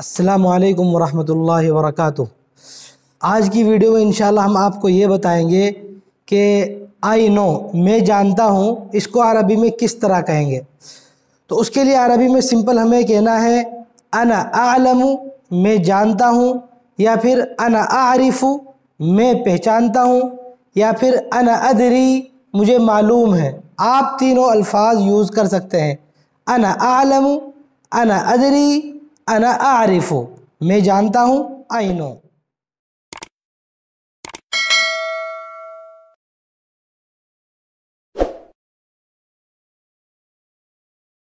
السلام علیکم ورحمۃ اللہ وبرکاتہ آج کی ویڈیو میں انشاءاللہ ہم آپ کو یہ بتائیں گے کہ آئی نو میں جانتا ہوں اس کو عربی میں کس طرح کہیں گے تو اس کے لیے عربی میں سمپل ہمیں کہنا ہے انا اعلم میں جانتا ہوں یا پھر انا اعرف میں پہچانتا ہوں یا پھر انا ادری مجھے معلوم ہے آپ تینوں الفاظ یوز کر سکتے ہیں انا اعلم انا ادری अना आरिफ़ो मैं जानता हूँ आई नो